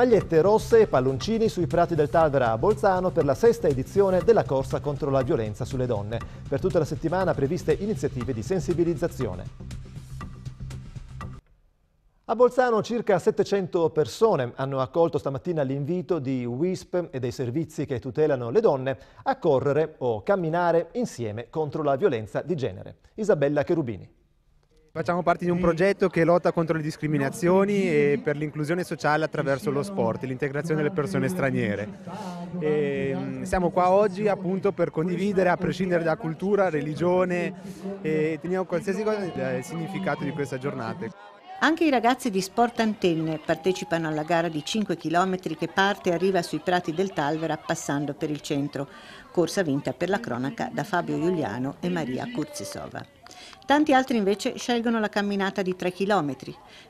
Magliette rosse e palloncini sui prati del Talvera a Bolzano per la sesta edizione della corsa contro la violenza sulle donne. Per tutta la settimana previste iniziative di sensibilizzazione. A Bolzano circa 700 persone hanno accolto stamattina l'invito di WISP e dei servizi che tutelano le donne a correre o camminare insieme contro la violenza di genere. Isabella Cherubini. Facciamo parte di un progetto che lotta contro le discriminazioni e per l'inclusione sociale attraverso lo sport, l'integrazione delle persone straniere. E ehm, siamo qua oggi appunto per condividere, a prescindere da cultura, religione, e teniamo qualsiasi cosa eh, il significato di questa giornata. Anche i ragazzi di Sport Antenne partecipano alla gara di 5 km che parte e arriva sui prati del Talvera passando per il centro, corsa vinta per la cronaca da Fabio Giuliano e Maria Kurzisova. Tanti altri invece scelgono la camminata di 3 km.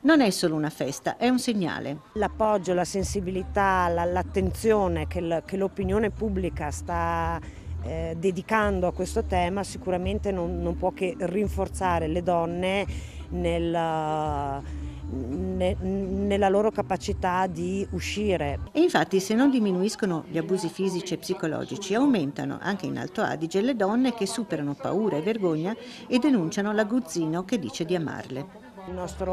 Non è solo una festa, è un segnale. L'appoggio, la sensibilità, l'attenzione che l'opinione pubblica sta eh, dedicando a questo tema sicuramente non, non può che rinforzare le donne nella, ne, nella loro capacità di uscire. E infatti se non diminuiscono gli abusi fisici e psicologici, aumentano anche in Alto Adige le donne che superano paura e vergogna e denunciano l'aguzzino che dice di amarle. Il nostro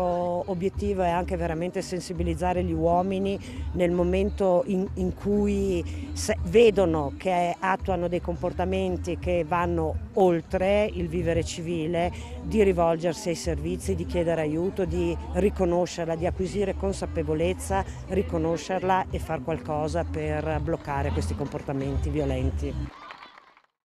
obiettivo è anche veramente sensibilizzare gli uomini nel momento in, in cui vedono che attuano dei comportamenti che vanno oltre il vivere civile, di rivolgersi ai servizi, di chiedere aiuto, di riconoscerla, di acquisire consapevolezza, riconoscerla e far qualcosa per bloccare questi comportamenti violenti.